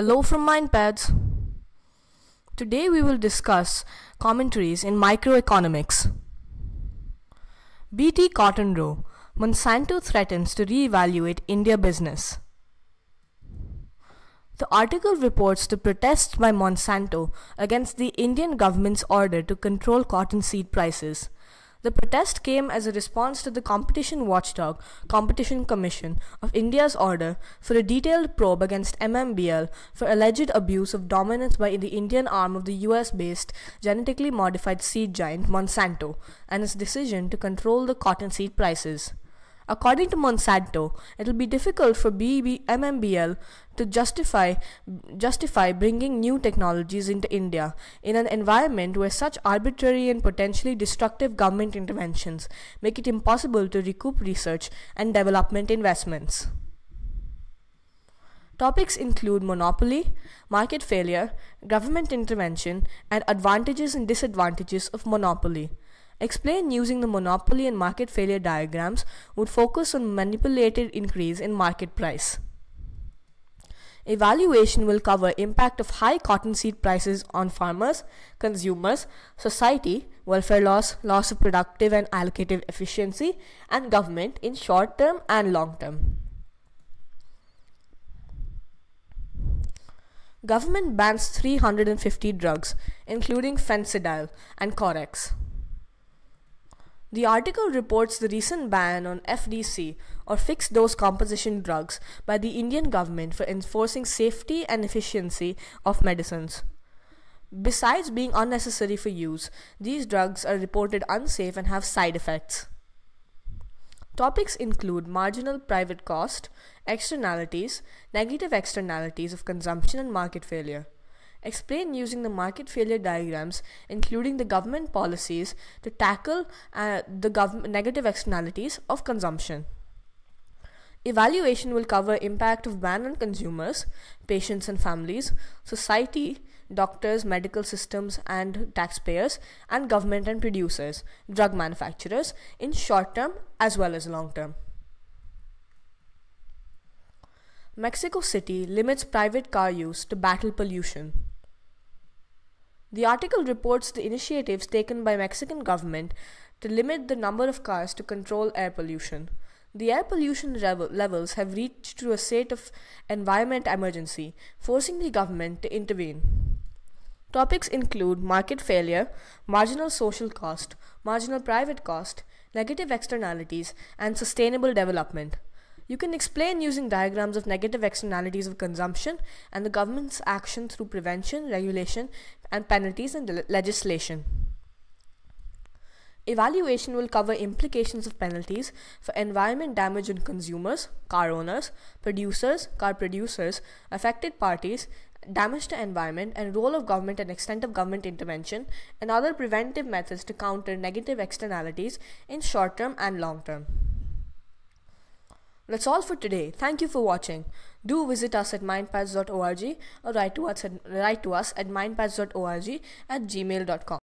Hello from MindPads. Today we will discuss commentaries in microeconomics. BT Cotton Row Monsanto threatens to reevaluate India business. The article reports the protests by Monsanto against the Indian government's order to control cotton seed prices. The protest came as a response to the competition watchdog, Competition Commission, of India's order for a detailed probe against MMBL for alleged abuse of dominance by the Indian arm of the US based genetically modified seed giant Monsanto and its decision to control the cottonseed prices. According to Monsanto, it will be difficult for BB, MMBL to justify justify bringing new technologies into India in an environment where such arbitrary and potentially destructive government interventions make it impossible to recoup research and development investments. Topics include monopoly, market failure, government intervention, and advantages and disadvantages of monopoly. Explained using the monopoly and market failure diagrams would focus on manipulated increase in market price. Evaluation will cover impact of high cotton seed prices on farmers, consumers, society, welfare loss, loss of productive and allocative efficiency, and government in short term and long term. Government bans 350 drugs, including fencidil and Corex. The article reports the recent ban on FDC, or fixed dose composition drugs, by the Indian government for enforcing safety and efficiency of medicines. Besides being unnecessary for use, these drugs are reported unsafe and have side effects. Topics include marginal private cost, externalities, negative externalities of consumption and market failure explain using the market failure diagrams, including the government policies, to tackle uh, the gov- negative externalities of consumption. Evaluation will cover impact of ban on consumers, patients and families, society, doctors, medical systems and taxpayers, and government and producers, drug manufacturers in short term as well as long term. Mexico City limits private car use to battle pollution. The article reports the initiatives taken by Mexican government to limit the number of cars to control air pollution. The air pollution levels have reached to a state of environment emergency, forcing the government to intervene. Topics include market failure, marginal social cost, marginal private cost, negative externalities, and sustainable development. You can explain using diagrams of negative externalities of consumption and the government's action through prevention, regulation, and penalties and legislation. Evaluation will cover implications of penalties for environment damage on consumers, car owners, producers, car producers, affected parties, damage to environment and role of government and extent of government intervention and other preventive methods to counter negative externalities in short term and long term. That's all for today. Thank you for watching. Do visit us at mindpads.org or write to us at, write to us at mindpads.org at gmail.com.